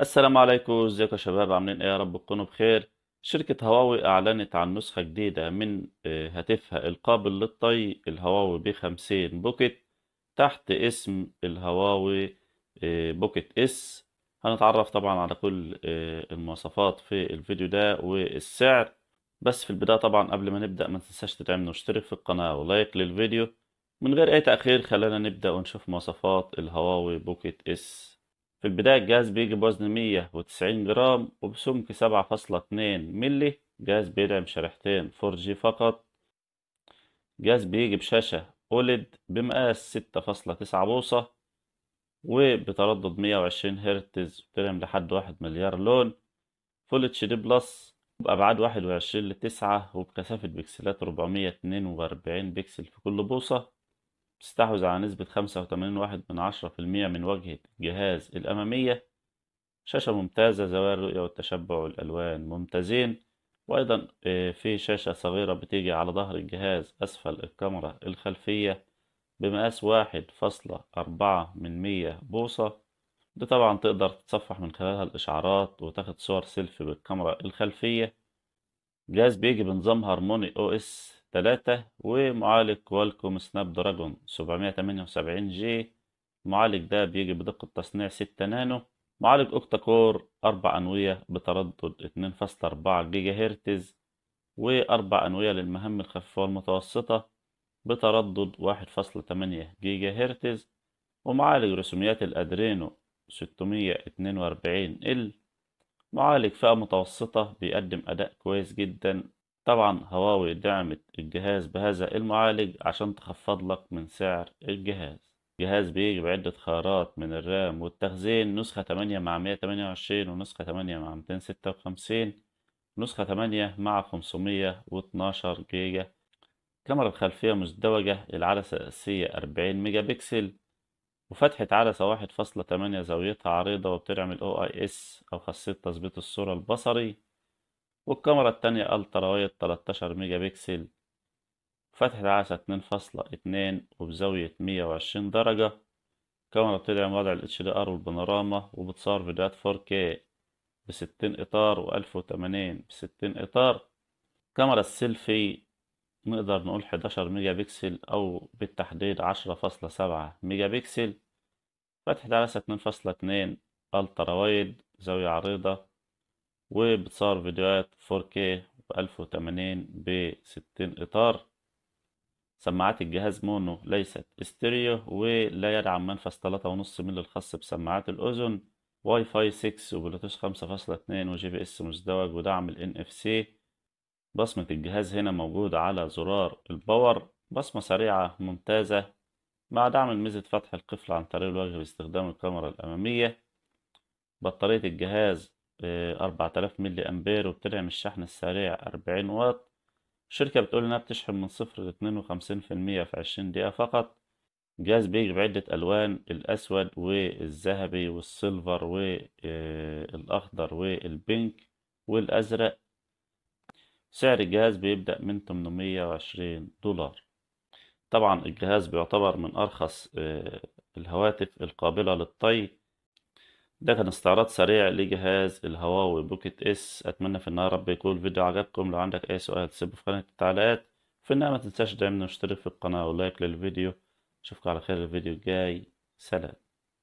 السلام عليكم ازيكم يا شباب عاملين ايه يا رب تكونوا بخير شركة هواوي اعلنت عن نسخة جديدة من آه، هاتفها القابل للطي الهواوي ب خمسين بوكيت تحت اسم الهواوي آه، بوكيت اس هنتعرف طبعا على كل آه، المواصفات في الفيديو ده والسعر بس في البداية طبعا قبل ما نبدأ ما تنساش تدعمنا واشترك في القناة ولايك للفيديو من غير اي تأخير خلينا نبدأ ونشوف مواصفات الهواوي بوكيت اس في البداية الجهاز بيجي بوزن 190 جرام وبسمك 7.2 ملي جهاز بيدعم شريحتين 4G فقط جهاز بيجي بشاشة أولد بمقاس 6.9 بوصة وبتردد 120 هرتز بتدعم لحد 1 مليار لون فول اتش دي بلس بأبعاد 21 لتسعة وبكثافة بكسلات 442 بكسل في كل بوصة تستحوذ على نسبة خمسة وتمانين واحد من عشرة في المية من واجهة الجهاز الأمامية شاشة ممتازة زوايا الرؤية والتشبع والألوان ممتازين وأيضا آه، في شاشة صغيرة بتيجي على ظهر الجهاز أسفل الكاميرا الخلفية بمقاس واحد فاصلة أربعة من مية بوصة ده طبعا تقدر تتصفح من خلالها الإشعارات وتاخد صور سيلفي بالكاميرا الخلفية جهاز بيجي بنظام هارموني او اس 3 ومعالج كوالكوم سناب دراجون 778 جي المعالج ده بيجي بدقة تصنيع 6 نانو معالج اوكتا كور 4 أنوية بتردد 2.4 جيجا هرتز و4 أنوية للمهام الخفيفة والمتوسطة بتردد 1.8 جيجا هرتز ومعالج رسوميات الأدرينو 642 ال معالج فئة متوسطة بيقدم أداء كويس جدا طبعا هواوي دعمت الجهاز بهذا المعالج عشان تخفض لك من سعر الجهاز جهاز بيجي بعدة خيارات من الرام والتخزين نسخة 8 مع 128 ونسخة 8 مع 256 نسخة 8 مع 512 جيجا الكاميرا الخلفية مزدوجة العدسة الأساسية 40 ميجا بكسل وفتحة عدسة 1.8 زاويتها عريضة وبتدعم ال OIS أو خاصية تظبيط الصورة البصري والكاميرا التانية الترا وايد 13 ميجا بكسل فتحة فاصلة 2.2 وبزاوية 120 درجة كاميرا بتدعم وضع ال HDR والبانوراما وبتصور فيديوهات 4K بستين إطار وألف وتمانين بستين إطار كاميرا السيلفي نقدر نقول حداشر ميجا بكسل أو بالتحديد عشرة فاصلة سبعة ميجا بكسل فتحة عدسة اتنين فاصلة اتنين ألترا وايد زاوية عريضة وبتصور فيديوهات 4K ب 1080 ب 60 إطار سماعات الجهاز مونو ليست استيريو ولا يدعم منفذ 3.5 ملي الخاص بسماعات الأذن واي فاي 6 وبلوتوث 5.2 وجي بي اس مزدوج ودعم ال NFC بصمة الجهاز هنا موجودة على زرار الباور بصمة سريعة ممتازة مع دعم ميزة فتح القفل عن طريق الوجه باستخدام الكاميرا الأمامية بطارية الجهاز 4000 آه، ملي أمبير وبتدعم من الشحن السريع 40 واط الشركة بتقول إنها بتشحن من صفر ل 52% في 20 دقيقة فقط جهاز بيجي بعدة ألوان الأسود والذهبي والسيلفر والأخضر آه، والبينك والأزرق سعر الجهاز بيبدأ من 820 دولار طبعا الجهاز بيعتبر من أرخص آه، الهواتف القابلة للطي ده كان استعراض سريع لجهاز الهواوي بوكيت اس اتمنى في النهار رب يكون الفيديو عجبكم لو عندك اي سؤال تسيبه في قناة التعليقات في النهاية ما تنساش دايما اشترك في القناة ولايك للفيديو اشوفكم على خير الفيديو الجاي سلام